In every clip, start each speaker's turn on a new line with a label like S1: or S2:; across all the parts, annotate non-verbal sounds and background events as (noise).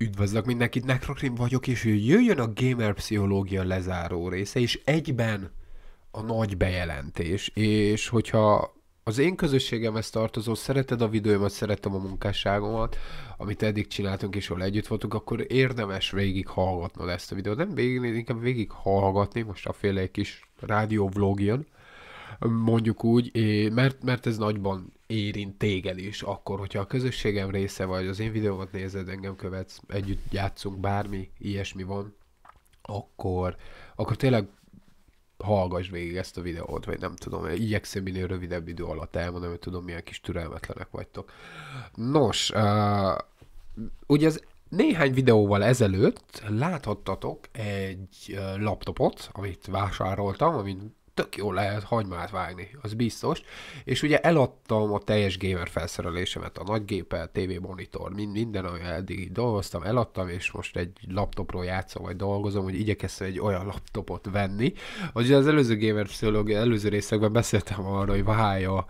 S1: Üdvözlök mindenkit, Necrokrim vagyok, és jöjjön a Gamer Pszichológia lezáró része, és egyben a nagy bejelentés, és hogyha az én közösségemhez tartozó, szereted a videómat, szeretem a munkásságomat, amit eddig csináltunk, és ahol együtt voltunk, akkor érdemes végig hallgatnod ezt a videót. Nem végig, inkább végig hallgatni, most a féle kis rádióvlog jön, mondjuk úgy, mert, mert ez nagyban érint téged is, akkor, hogyha a közösségem része vagy, az én videómat nézed, engem követsz, együtt játszunk, bármi ilyesmi van, akkor, akkor tényleg hallgass végig ezt a videót, vagy nem tudom, igyekszem minél rövidebb idő alatt elmondani, hogy tudom, milyen kis türelmetlenek vagytok. Nos, uh, ugye az néhány videóval ezelőtt láthattatok egy laptopot, amit vásároltam, amit tök jó lehet hagymát vágni, az biztos. És ugye eladtam a teljes gamer felszerelésemet, a nagy a TV monitor, mind minden, ami eddig dolgoztam, eladtam, és most egy laptopról játszom, vagy dolgozom, hogy igyekeztem egy olyan laptopot venni. Az az előző gamer pszichológia, előző részekben beszéltem arról, hogy válja,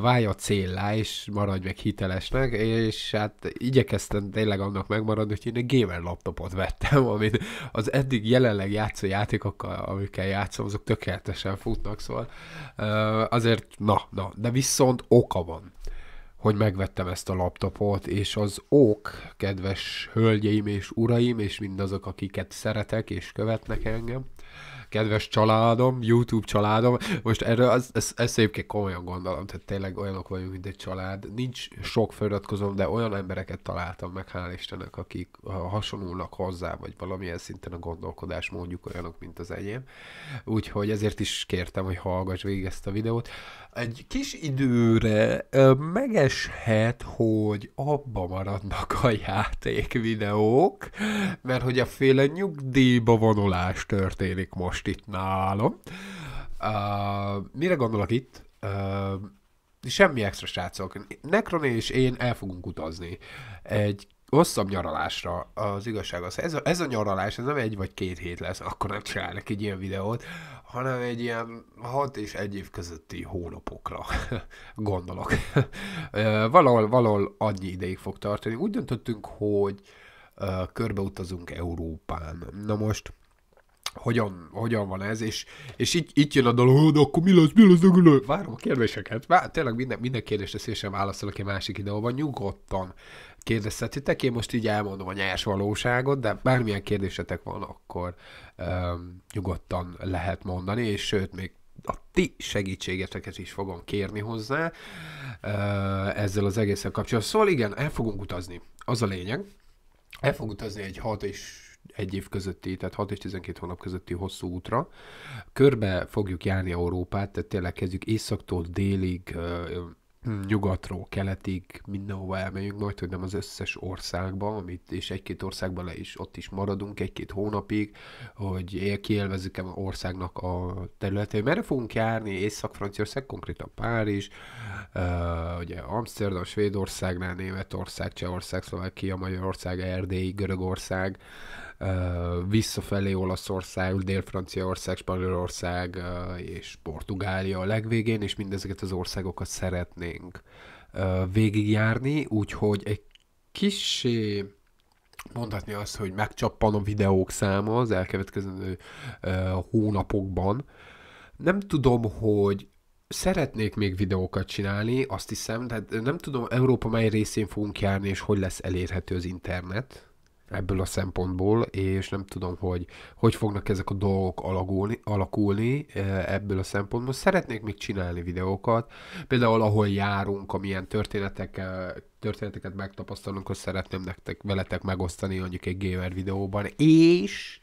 S1: válja célá, és maradj meg hitelesnek, és hát igyekeztem tényleg annak megmaradni, hogy én egy gamer laptopot vettem, amit az eddig jelenleg játszó játékokkal, amikkel játszom, azok tökéletesen szinten futnak, szóval azért na, na, de viszont oka van hogy megvettem ezt a laptopot, és az ok kedves hölgyeim és uraim, és mindazok, akiket szeretek és követnek engem, kedves családom, YouTube családom, most erről az, ez, szép egyébként komolyan gondolom, tehát tényleg olyanok vagyunk, mint egy család. Nincs sok feliratkozom, de olyan embereket találtam meg, hál' Istennek, akik hasonulnak hozzá, vagy valamilyen szinten a gondolkodás mondjuk olyanok, mint az enyém. Úgyhogy ezért is kértem, hogy hallgass végig ezt a videót egy kis időre megeshet, hogy abba maradnak a játékvideók, mert hogy a féle nyugdíjba vonulás történik most itt nálam. Uh, mire gondolok itt? Uh, semmi extra srácok. nekron és én el fogunk utazni. Egy hosszabb nyaralásra az igazság az, ez a, ez a nyaralás, ez nem egy vagy két hét lesz, akkor nem csinálnak egy ilyen videót, hanem egy ilyen hat és egy év közötti hónapokra (laughs) gondolok. valahol, valahol annyi ideig fog tartani. Úgy döntöttünk, hogy körbeutazunk Európán. Na most hogyan, hogyan van ez, és, és így, így jön a dolog, hogy akkor mi lesz, mi lesz, mi lesz? Várom a kérdéseket. Vár, tényleg minden, minden kérdésre szívesen válaszolok egy másik videóban, nyugodtan kérdezhetitek. Én most így elmondom a nyers valóságot, de bármilyen kérdésetek van, akkor um, nyugodtan lehet mondani, és sőt, még a ti segítségeteket is fogom kérni hozzá uh, ezzel az egészen kapcsolatban. Szóval igen, el fogunk utazni. Az a lényeg. El fogunk utazni egy 6 és egy év közötti, tehát 6 és 12 hónap közötti hosszú útra. Körbe fogjuk járni Európát, tehát tényleg kezdjük északtól délig, nyugatról, keletig, mindenhova elmegyünk, majd hogy nem az összes országba, amit, és egy-két országban le is, ott is maradunk egy-két hónapig, hogy kielvezzük -e országnak a területeit. Merre fogunk járni? Észak-Franciaország, konkrétan Párizs, uh, ugye Amsterdam, Svédországnál, Németország, Csehország, Szlovákia, Magyarország, Erdély, Görögország, uh, visszafelé Olaszország, Dél-Franciaország, Spanyolország és Portugália a legvégén, és mindezeket az országokat szeretnénk végigjárni, úgyhogy egy kicsi mondhatni azt, hogy megcsappan a videók száma az elkövetkező hónapokban. Nem tudom, hogy szeretnék még videókat csinálni, azt hiszem, tehát nem tudom Európa mely részén fogunk járni, és hogy lesz elérhető az internet, ebből a szempontból, és nem tudom, hogy hogy fognak ezek a dolgok alakulni, alakulni e, ebből a szempontból. Szeretnék még csinálni videókat, például ahol járunk, amilyen történetek, e, történeteket megtapasztalunk, azt szeretném nektek, veletek megosztani mondjuk egy gamer videóban, és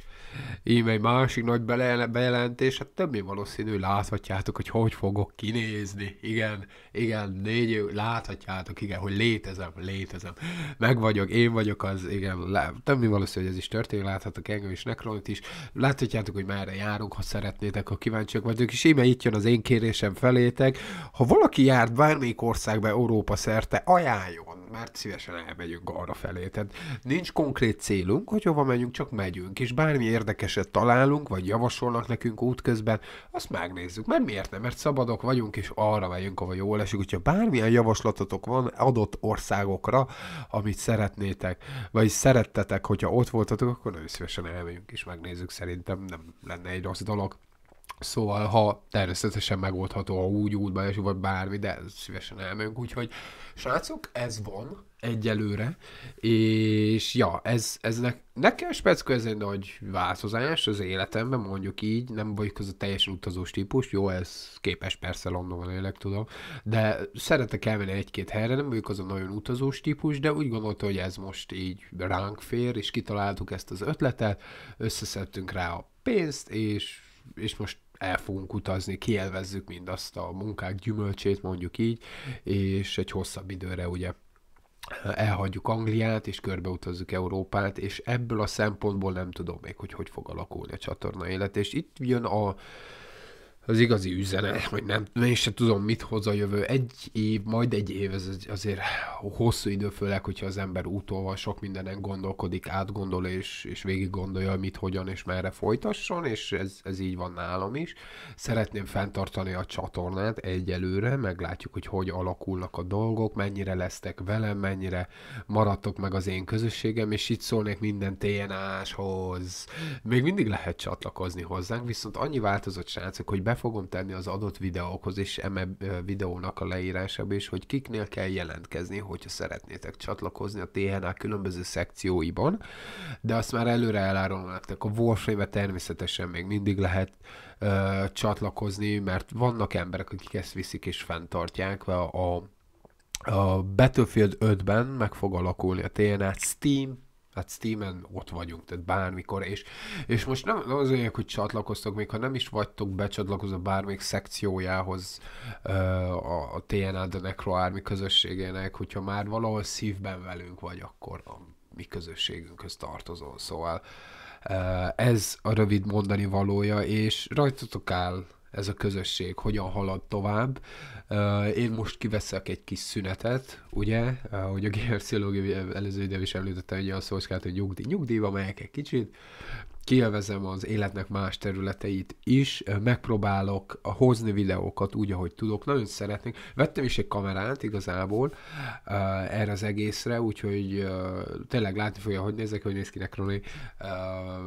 S1: íme egy másik nagy bejelentés, hát többé valószínű, láthatjátok, hogy hogy fogok kinézni. Igen, igen, négy, láthatjátok, igen, hogy létezem, létezem. Meg vagyok, én vagyok az, igen, többé valószínű, hogy ez is történik, láthatok engem is, Necronit is. Láthatjátok, hogy merre járunk, ha szeretnétek, ha kíváncsiak vagyok és íme itt jön az én kérésem felétek. Ha valaki járt bármelyik országba Európa szerte, ajánljuk mert szívesen elmegyünk arra felé. Tehát nincs konkrét célunk, hogy hova megyünk, csak megyünk, és bármi érdekeset találunk, vagy javasolnak nekünk útközben, azt megnézzük. Mert miért nem? Mert szabadok vagyunk, és arra megyünk, ahova jól esik. Hogyha bármilyen javaslatotok van adott országokra, amit szeretnétek, vagy szerettetek, hogyha ott voltatok, akkor nagyon szívesen elmegyünk, és megnézzük. Szerintem nem lenne egy rossz dolog. Szóval, ha természetesen megoldható, ha úgy útban és vagy bármi, de szívesen elmegyünk. Úgyhogy, srácok, ez van egyelőre, és ja, ez, ez ne, nekem speckó ez egy nagy változás az életemben, mondjuk így, nem vagyok az a teljesen utazós típus, jó, ez képes persze Londonban élek, tudom, de szeretek elmenni egy-két helyre, nem vagyok az a nagyon utazós típus, de úgy gondolta, hogy ez most így ránk fér, és kitaláltuk ezt az ötletet, összeszedtünk rá a pénzt, és és most el fogunk utazni, kielvezzük mindazt a munkák gyümölcsét, mondjuk így, és egy hosszabb időre ugye elhagyjuk Angliát, és körbeutazzuk Európát, és ebből a szempontból nem tudom még, hogy hogy fog alakulni a csatorna élet, és itt jön a az igazi üzenet, hogy nem, én se tudom, mit hoz a jövő. Egy év, majd egy év, ez azért hosszú idő, főleg, hogyha az ember utolva sok mindenen gondolkodik, átgondol és, és végig gondolja, mit, hogyan és merre folytasson, és ez, ez így van nálam is. Szeretném fenntartani a csatornát egyelőre, meglátjuk, hogy hogy alakulnak a dolgok, mennyire lesztek velem, mennyire maradtok meg az én közösségem, és itt szólnék minden TNA-shoz. Még mindig lehet csatlakozni hozzánk, viszont annyi változott srácok, hogy be fogom tenni az adott videókhoz és eme videónak a leírásába is, hogy kiknél kell jelentkezni, hogyha szeretnétek csatlakozni a TNA különböző szekcióiban, de azt már előre elárulom nektek. A warframe természetesen még mindig lehet ö, csatlakozni, mert vannak emberek, akik ezt viszik és fenntartják a, a a Battlefield 5-ben meg fog alakulni a TNA Steam tehát en ott vagyunk, tehát bármikor, és, és most nem, nem az olyan, hogy csatlakoztok, még ha nem is vagytok becsatlakozva bármelyik szekciójához a, a TNA The Necro Army közösségének, hogyha már valahol szívben velünk vagy, akkor a mi közösségünkhöz tartozol, szóval ez a rövid mondani valója, és rajtatok áll ez a közösség, hogyan halad tovább. Én most kiveszek egy kis szünetet, ugye, hogy a Gear előző ide is említette, hogy a Szóskát, hogy nyugdíj, nyugdíjba megyek egy kicsit, kielvezem az életnek más területeit is, megpróbálok hozni videókat úgy, ahogy tudok, nagyon szeretnék. Vettem is egy kamerát igazából uh, erre az egészre, úgyhogy uh, tényleg látni fogja, hogy nézek, hogy néz ki nekről, uh,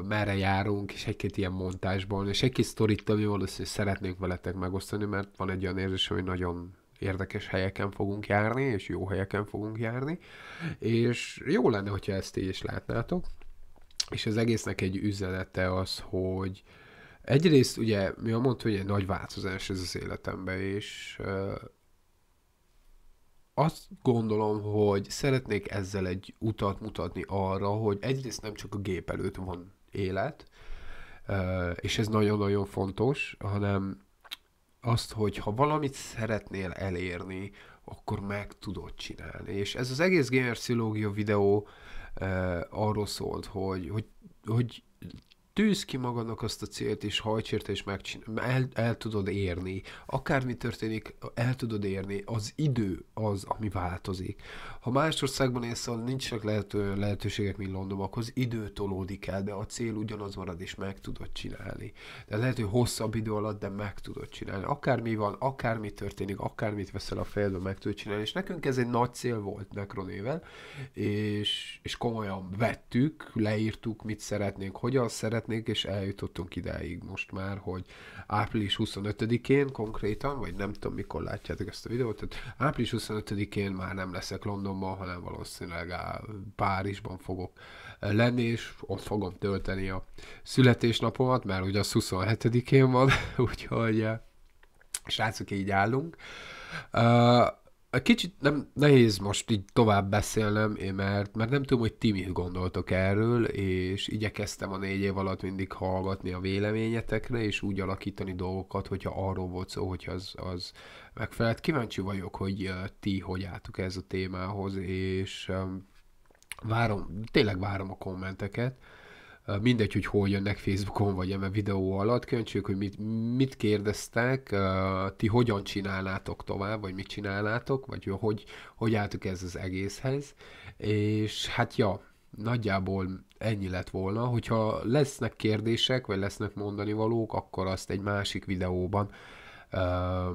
S1: merre járunk, és egy-két ilyen montásban, és egy-két sztorit, ami valószínűleg szeretnénk veletek megosztani, mert van egy olyan érzés, hogy nagyon érdekes helyeken fogunk járni, és jó helyeken fogunk járni, és jó lenne, hogyha ezt így is látnátok és az egésznek egy üzenete az, hogy egyrészt ugye, mi mondta, hogy egy nagy változás ez az életemben, és azt gondolom, hogy szeretnék ezzel egy utat mutatni arra, hogy egyrészt nem csak a gép előtt van élet, és ez nagyon-nagyon fontos, hanem azt, hogy ha valamit szeretnél elérni, akkor meg tudod csinálni. És ez az egész Gamer videó arról szólt, hogy, hogy, hogy tűz ki magadnak azt a célt, és hajts érte, és megcsinál, el, el tudod érni. Akármi történik, el tudod érni. Az idő az, ami változik. Ha más országban élsz, ahol nincsenek lehető, lehetőségek, mint Londonban, akkor az idő tolódik el, de a cél ugyanaz marad, és meg tudod csinálni. De lehet, hogy hosszabb idő alatt, de meg tudod csinálni. Akármi van, akármi történik, akármit veszel a fejedbe, meg tudod csinálni. És nekünk ez egy nagy cél volt Necronével, és, és komolyan vettük, leírtuk, mit szeretnénk, hogyan szeretnénk, szeretnék, és eljutottunk idáig most már, hogy április 25-én konkrétan, vagy nem tudom mikor látjátok ezt a videót, tehát április 25-én már nem leszek Londonban, hanem valószínűleg Párizsban fogok e, lenni, és ott fogom tölteni a születésnapomat, mert ugye az 27-én van, (laughs) úgyhogy e, srácok, így állunk. Uh, Kicsit nem nehéz most így tovább beszélnem, mert, mert nem tudom, hogy ti mit gondoltok erről, és igyekeztem a négy év alatt mindig hallgatni a véleményetekre, és úgy alakítani dolgokat, hogyha arról volt szó, hogy az, az megfelelt. Kíváncsi vagyok, hogy ti hogy álltok ez a témához, és várom, tényleg várom a kommenteket mindegy, hogy hol jönnek Facebookon, vagy ebben videó alatt, köntsük, hogy mit, mit kérdeztek, ti hogyan csinálnátok tovább, vagy mit csinálnátok, vagy hogy, hogy álltuk ez az egészhez, és hát ja, nagyjából ennyi lett volna, hogyha lesznek kérdések, vagy lesznek mondani valók, akkor azt egy másik videóban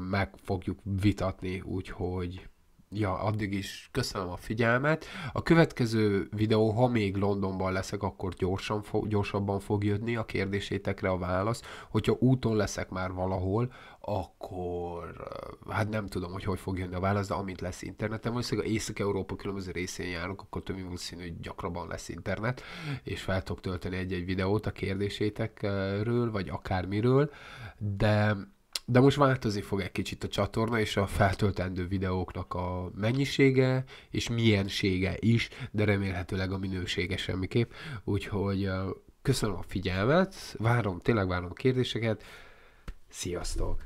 S1: meg fogjuk vitatni, úgyhogy Ja, addig is köszönöm a figyelmet. A következő videó, ha még Londonban leszek, akkor gyorsan fo- gyorsabban fog jönni a kérdésétekre a válasz. Hogyha úton leszek már valahol, akkor hát nem tudom, hogy hogy fog jönni a válasz, de amint lesz interneten, valószínűleg Észak-Európa különböző részén járok, akkor több valószínű, hogy gyakrabban lesz internet, és fel tudok tölteni egy-egy videót a kérdésétekről, vagy akármiről, de de most változni fog egy kicsit a csatorna, és a feltöltendő videóknak a mennyisége, és miensége is, de remélhetőleg a minősége semmiképp. Úgyhogy köszönöm a figyelmet, várom, tényleg várom a kérdéseket. Sziasztok!